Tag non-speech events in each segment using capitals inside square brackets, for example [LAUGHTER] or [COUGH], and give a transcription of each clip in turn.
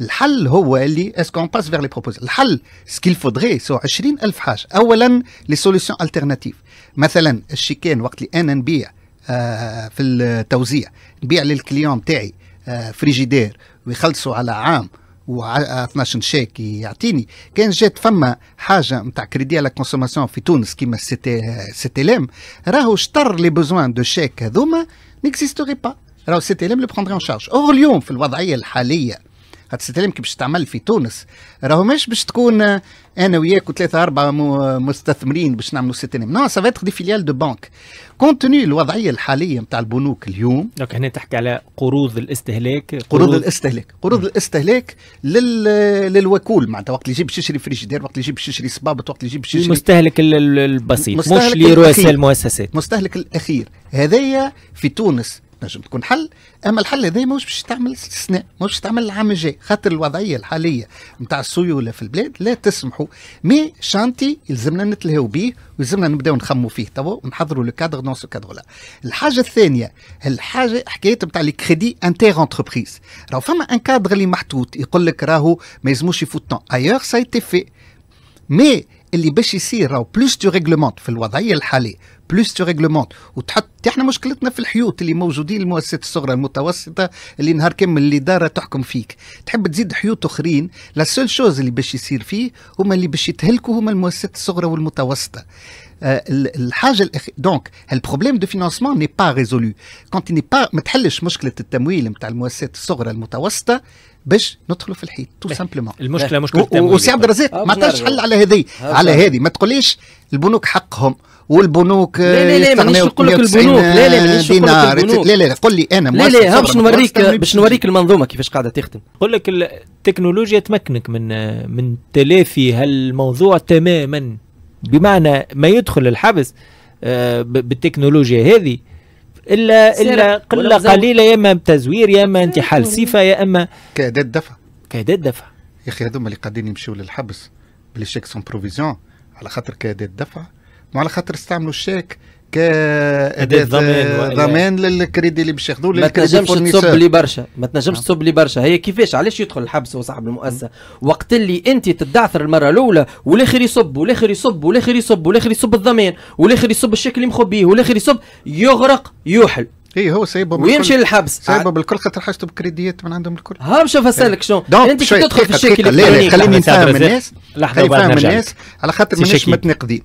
الحل هو اللي اسكو اون باس فيغ لي بروبوز الحل سكيل فودغي سو 20000 حاجه اولا لي سوليسيون التيرناتيف مثلا الشيكان وقت اللي انا نبيع آه في التوزيع نبيع للكليون تاعي آه فريجيدير ويخلصوا على عام و 12 شيك يعطيني كان جات فما حاجه نتاع كريدي على كونسوماسيون في تونس كيما سيتي لام راهو شطر لي بوزوان دو شيك هذوما نيكزيستوري با راهو لام لو بروندري اون شارج اور اليوم في الوضعيه الحاليه هاد السلسله باش تعمل في تونس راهو مش باش تكون انا وياك وثلاثه اربعه مستثمرين باش نعملوا سيتينيم نو سافا دي فيليال دو بانك كونتوني الوضعيه الحاليه نتاع البنوك اليوم دونك هنا تحكي على قروض الاستهلاك قروض, قروض الاستهلاك قروض م. الاستهلاك لل... للوكول معناتها وقت اللي يجيب باش يشري فريجيدير وقت اللي يجيب باش يشري صبابط وقت اللي يجيب باش يشري المستهلك البسيط مش لرؤساء المؤسسات مستهلك الاخير هذايا في تونس تنجم تكون حل اما الحل هذا ماهوش باش تعمل استثناء ماهوش تعمل العام الجاي خاطر الوضعيه الحاليه نتاع السيوله في البلاد لا تسمحوا مي شانتي يلزمنا نتلهوا به ويلزمنا نبداو نخموا فيه توا ونحضروا لو كادر دون سو كادر لا الحاجه الثانيه الحاجه حكايه نتاع لي كريدي انتر انتربريز راهو فما ان كادر اللي محطوط يقول لك راهو ما يلزموش يفوت طون ايور سا ايتي في مي اللي باش يصير راهو بلوس دو ريغلومونت في الوضعيه الحاليه بلوس دو ريغلومونت وتحط احنا مشكلتنا في الحيوط اللي موجودين المؤسسات الصغرى المتوسطه اللي نهار كامل الاداره تحكم فيك تحب تزيد حيوط اخرين لا سول شوز اللي باش يصير فيه هما اللي باش يتهلكوا هما المؤسسات الصغرى والمتوسطه آه، الحاجه الأخ... دونك البروبليم دو فينانسمون ني با ريزولو كونت ني با ما تحلش مشكله التمويل نتاع المؤسسات الصغرى المتوسطه باش ندخلوا في الحيط تو سامبلومون المشكله مشكله وسي عبد الرزاق آه، ما عطاش حل على هذه آه، على هذه ما تقوليش البنوك حقهم والبنوك لا لا لا مانيش نقول لك البنوك لا لا مانيش نقول لك البنوك لا لا قول لي انا لا لا باش نوريك باش نوريك المنظومه كيفاش قاعده تخدم نقول لك التكنولوجيا تمكنك من من تلافي هالموضوع تماما بمعنى ما يدخل الحبس آه، بالتكنولوجيا هذه الا الا قله قليله يا اما بتزوير يا اما انتحال صفه يا اما كاداه دفع كاداه دفع يا اخي هذوما اللي قاعدين يمشيو للحبس بالشيك سون بروفيزيون على خاطر كاداه دفع وعلى خاطر استعملوا الشيك كاداه ضمان آه، ضمان للكريدي اللي باش ياخذوه ما تنجمش تصب لي برشا ما تنجمش نعم. تصب لي برشا هي كيفاش علاش يدخل الحبس هو صاحب المؤسسه وقت اللي انت تدعثر المره الاولى والاخر يصب والاخر يصب والاخر يصب والاخر يصب الضمان والاخر يصب الشكل اللي مخبيه والاخر يصب يغرق يوحل اي هو سايبه ويمشي للحبس سايبه بالكل خاطر حاجته بكريديات من عندهم الكل ها باش نفسر لك شنو انت كي تدخل في الشكل لا لا خليني نفهم الناس خليني نفهم الناس على خاطر مانيش متناقضين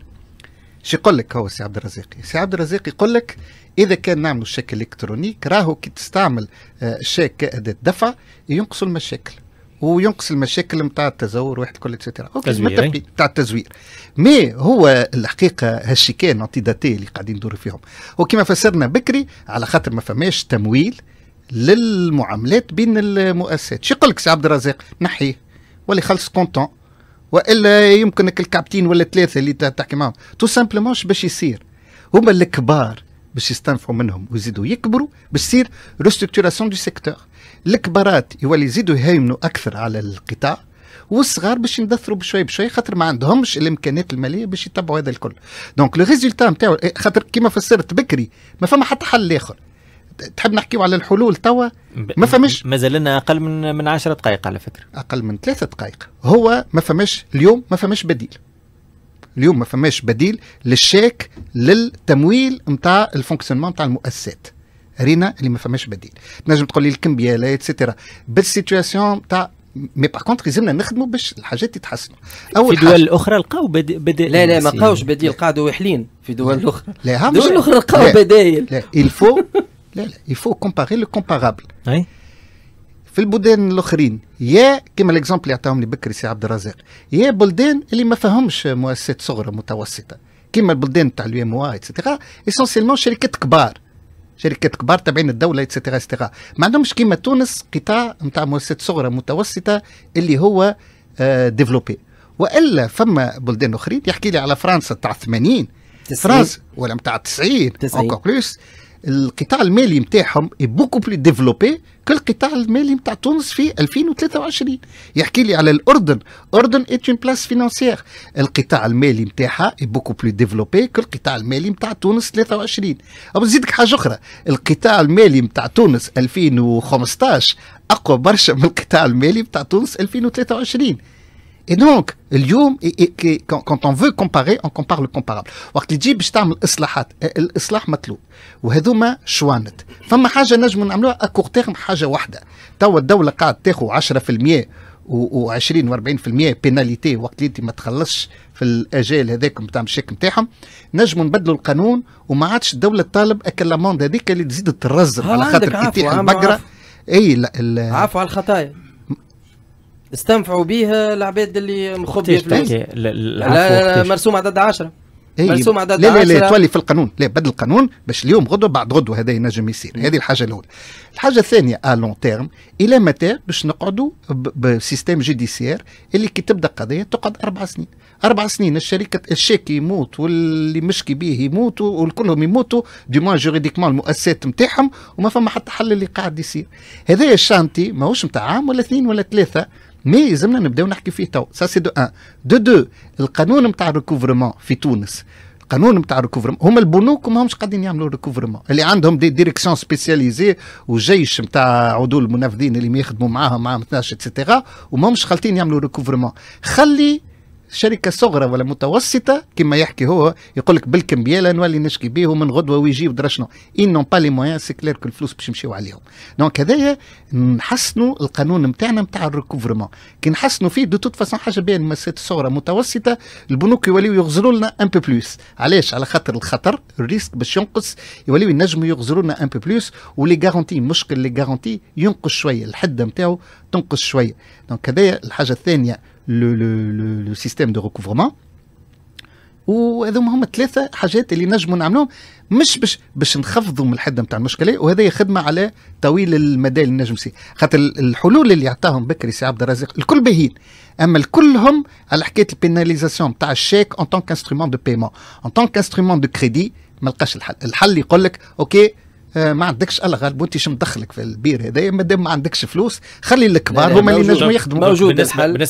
شو يقول لك هو سي عبد الرزاق سي عبد الرزاق يقول لك اذا كان نعملوا شيك الالكترونيك راهو كي تستعمل الشيك آه، كاداه دفع ينقصوا المشاكل وينقص المشاكل نتاع التزور واحد كل اتسيتيرا تزوير نتاع التزوير مي هو الحقيقه هالشيكان داتي اللي قاعدين ندوروا فيهم وكما فسرنا بكري على خاطر ما فماش تمويل للمعاملات بين المؤسسات شو يقول لك سي عبد الرزاق نحيه ولا خلص كونتون والا يمكنك الكابتين ولا ثلاثه اللي تحكي معهم تو سامبلومون باش يصير هما الكبار باش يستنفعوا منهم ويزيدوا يكبروا باش يصير ريستركتوراسيون دو سيكتور الكبارات يولي يزيدوا يهيمنوا اكثر على القطاع والصغار باش يندثروا بشوي بشوي خاطر ما عندهمش الامكانيات الماليه باش يتبعوا هذا الكل دونك لو ريزولتا نتاعو خاطر كيما فسرت بكري ما فما حتى حل اخر تحب نحكيو على الحلول توا ما فماش مازال لنا اقل من من 10 دقائق على فكره اقل من ثلاثة دقائق هو ما فماش اليوم ما فماش بديل اليوم ما فماش بديل للشيك للتمويل نتاع الفونكسيونمون نتاع المؤسسات رينا اللي ما فماش بديل تنجم تقول لي الكمبيا لا اتسيتيرا بالسيتياسيون نتاع مي باغ كونتر يلزمنا نخدموا باش الحاجات يتحسنوا اول في دول حاجة. اخرى لقاو بديل بد... لا لا ما لقاوش بديل قعدوا واحلين في دول اخرى لا دول اخرى لقاو بدايل الفو [LAUGHS] لا لا يفو كومباري لو كومبارابل اي في البلدان الاخرين يا كما ليكزومبل اللي عطاهم لي بكري سي عبد الرزاق يا بلدان اللي ما فهمش مؤسسات صغرى متوسطه كما البلدان تاع اليو ام واي ايتترا اسونسيلمون شركات كبار شركات كبار تابعين الدوله ايتترا ايتترا ما عندهمش كيما تونس قطاع نتاع مؤسسات صغرى متوسطه اللي هو ديفلوبي آه، والا فما بلدان اخرين يحكي لي على فرنسا تاع 80 فرنسا ولا نتاع 90 اونكو بلوس القطاع المالي نتاعهم بوكو بلي ديفلوبي القطاع المالي نتاع تونس في 2023 يحكي لي على الاردن الاردن اي اون بلاس فينانسيير القطاع المالي نتاعها بوكو بلي ديفلوبي القطاع المالي نتاع تونس 23 او نزيدك حاجه اخرى القطاع المالي نتاع تونس 2015 اقوى برشا من القطاع المالي نتاع تونس 2023 Et donc, اليوم quand on veut comparer on compare le comparable وقت اللي تجي باش تعمل اصلاحات الاصلاح مطلوب وهذوما شوانت فما حاجه نجم نعملوها اكور تيرم حاجه واحده توا الدوله قاعدة تاخذ 10% و20 و40% بيناليتي وقت اللي انت ما تخلصش في الاجال هذاك نتاع الشيك نتاعهم نجموا نبدلوا القانون وما عادش الدوله تطالب اكلاموند هذيك اللي تزيد ترزق آه، على خاطر كي تيح البقره اي لا عفوا على الخطايا استنفعوا بيها العباد اللي مخبيه فلوس لا لا, لا مرسوم عدد 10 إيه، مرسوم عدد لا لا لا تولي في القانون لا بدل القانون باش اليوم غدوه بعد غدوه هذا ينجم يصير هذه الحاجه الاولى الحاجه الثانيه ا لون تيرم الى متى باش نقعدوا بسيستيم جوديسيير اللي كي تبدا قضيه تقعد اربع سنين اربع سنين الشركه الشاكي يموت واللي مشكي به يموت وكلهم يموتوا دي موان جوريديكمون المؤسسات نتاعهم وما فما حتى حل اللي قاعد يصير هذايا الشانتي ماهوش نتاع عام ولا اثنين ولا ثلاثه مي لازمنا نبداو نحكي فيه تو سا سي دو ان دو دو القانون نتاع ريكوفرمون في تونس القانون نتاع ريكوفرمون هما البنوك همش قاعدين يعملوا ريكوفرمون اللي عندهم دي ديريكسيون سبيسياليزي وجيش نتاع عدول المنافذين اللي ما يخدموا معاهم معاهم 12 اتسيتيرا وماهمش خالطين يعملوا ريكوفرمون خلي شركه صغرى ولا متوسطه كما يحكي هو يقول لك بالكمبياله نولي نشكي به من غدوه ويجي ودرا شنو ان نون با لي موان سي كلير كو الفلوس باش يمشيو عليهم دونك هذايا نحسنوا القانون نتاعنا نتاع الريكوفرمون كي نحسنوا فيه دو توت فاسون حاجه بين المؤسسات الصغرى متوسطه البنوك يوليو يغزروا لنا ان بو بلوس علاش على خاطر الخطر الريسك باش ينقص يوليو ينجموا يغزروا لنا ان بو بلوس ولي غارونتي مشكل لي غارونتي ينقص شويه الحده نتاعو تنقص شويه دونك هذايا الحاجه الثانيه لو لو لو سيستيم دو ريكوفرمون وهذوما هما ثلاثه حاجات اللي نجموا نعملوهم مش باش باش نخفضوا من الحده نتاع المشكله وهذا خدمه على طويل المدى اللي نجم سي خاطر الحلول اللي عطاهم بكري سي عبد الرزاق الكل باهين اما الكلهم على حكايه البيناليزاسيون نتاع الشيك ان تونك انسترومون دو بيمون ان تونك انسترومون دو كريدي ما لقاش الحل الحل يقول لك اوكي آه، ما عندكش الا غالب انت شو مدخلك في البير هذايا ما دام ما عندكش فلوس خلي الكبار هما اللي ينجموا يخدموا موجود بالنسبه